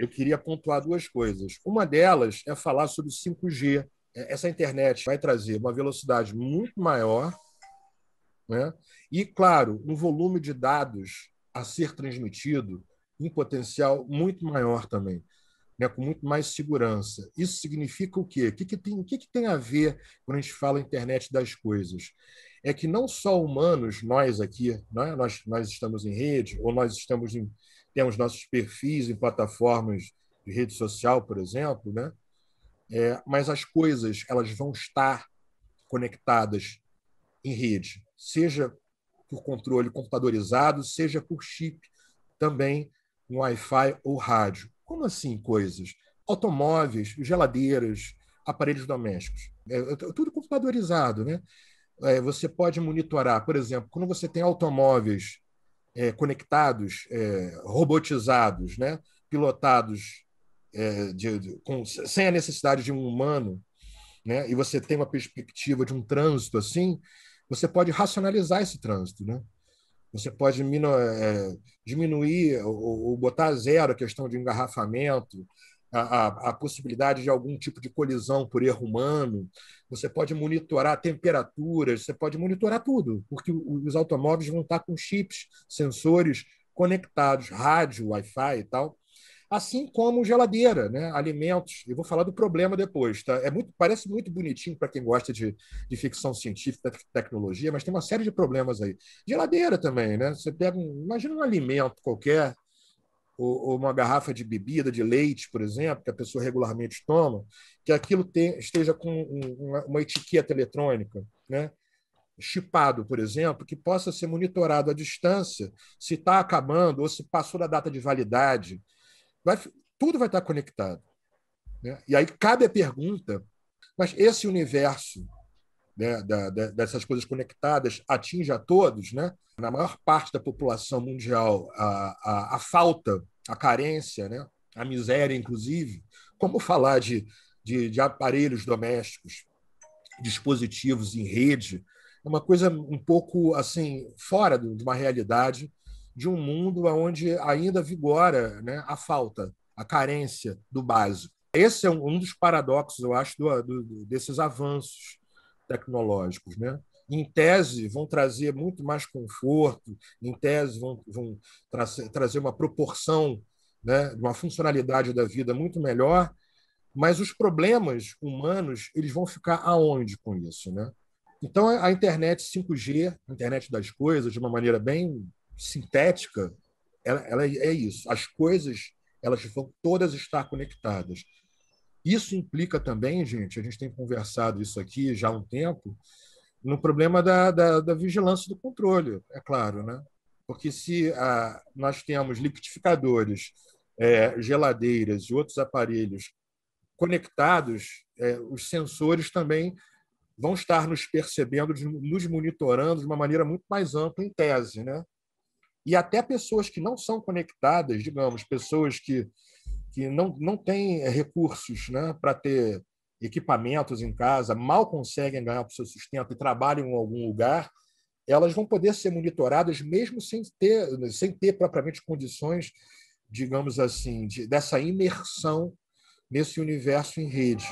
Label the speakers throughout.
Speaker 1: eu queria pontuar duas coisas. Uma delas é falar sobre 5G. É, essa internet vai trazer uma velocidade muito maior né? E, claro, um volume de dados a ser transmitido um potencial muito maior também, né, com muito mais segurança. Isso significa o quê? O que, que, tem, o que, que tem a ver quando a gente fala internet das coisas? É que não só humanos, nós aqui, né, nós, nós estamos em rede, ou nós estamos em, temos nossos perfis em plataformas de rede social, por exemplo, né? É, mas as coisas elas vão estar conectadas em rede, seja por controle computadorizado, seja por chip, também um Wi-Fi ou rádio. Como assim coisas? Automóveis, geladeiras, aparelhos domésticos. É, é, tudo computadorizado, né? É, você pode monitorar, por exemplo, quando você tem automóveis é, conectados, é, robotizados, né? pilotados é, de, de, com, sem a necessidade de um humano, né? e você tem uma perspectiva de um trânsito assim, você pode racionalizar esse trânsito, né? Você pode é, diminuir ou, botar a zero a questão de engarrafamento, a, a, a, possibilidade de algum tipo de colisão por erro humano, você pode monitorar temperaturas, você pode monitorar tudo, porque os automóveis vão estar com chips, sensores conectados, rádio, Wi-Fi e tal assim como geladeira, né? alimentos. Eu vou falar do problema depois. Tá? É muito, parece muito bonitinho para quem gosta de, de ficção científica, tecnologia, mas tem uma série de problemas aí. Geladeira também, né? Você pega um, imagina um alimento qualquer, ou, ou, uma garrafa de bebida, de leite, por exemplo, que a pessoa regularmente toma, que aquilo esteja com um, uma, uma etiqueta eletrônica, né? chipado, por exemplo, que possa ser monitorado à distância se está acabando ou se passou da data de validade vai, tudo vai estar conectado. Né? E aí cabe a pergunta, mas esse universo né, da, da, dessas coisas conectadas atinge a todos, né? na maior parte da população mundial, a, a, a falta, a carência, né? a miséria, inclusive. Como falar de, de, de aparelhos domésticos, dispositivos em rede, é uma coisa um pouco assim fora de uma realidade de um mundo onde ainda vigora né, a falta, a carência do básico. Esse é um dos paradoxos, eu acho, do, do, desses avanços tecnológicos. Né? Em tese, vão trazer muito mais conforto, em tese, vão, vão tra trazer uma proporção, né, uma funcionalidade da vida muito melhor, mas os problemas humanos eles vão ficar aonde com isso? Né? Então, a internet 5G, a internet das coisas, de uma maneira bem sintética, ela, ela é, é isso. As coisas elas vão todas estar conectadas. Isso implica também, gente, a gente tem conversado isso aqui já há um tempo, no problema da, da, da vigilância do controle, é claro, né? Porque se a, ah, nós temos liquidificadores, é, geladeiras e outros aparelhos conectados, é, os sensores também vão estar nos percebendo, nos monitorando de uma maneira muito mais ampla, em tese, né? e até pessoas que não são conectadas, digamos, pessoas que, que não, não têm eh, recursos né, para ter equipamentos em casa, mal conseguem ganhar o seu sustento e trabalham em algum lugar, elas vão poder ser monitoradas mesmo sem ter, sem ter propriamente condições, digamos assim, de, dessa imersão nesse universo em rede,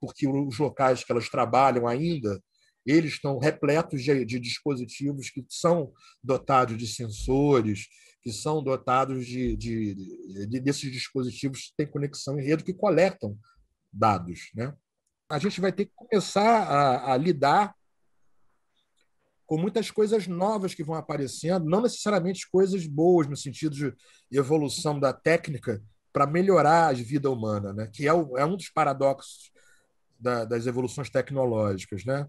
Speaker 1: porque os locais que elas trabalham ainda eles estão repletos de, de dispositivos que são dotados de sensores, que são dotados de, de, de desses dispositivos que têm conexão em rede, que coletam dados. Né? A gente vai ter que começar a, a lidar com muitas coisas novas que vão aparecendo, não necessariamente coisas boas no sentido de evolução da técnica para melhorar a vida humana, né? que é, o, é um dos paradoxos da, das evoluções tecnológicas. Né?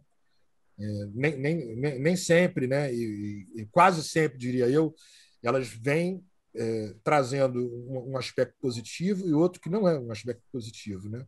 Speaker 1: É, nem, nem, nem sempre, né? E, e, quase sempre, diria eu, elas vêm é, trazendo um, um, aspecto positivo e outro que não é um aspecto positivo, né?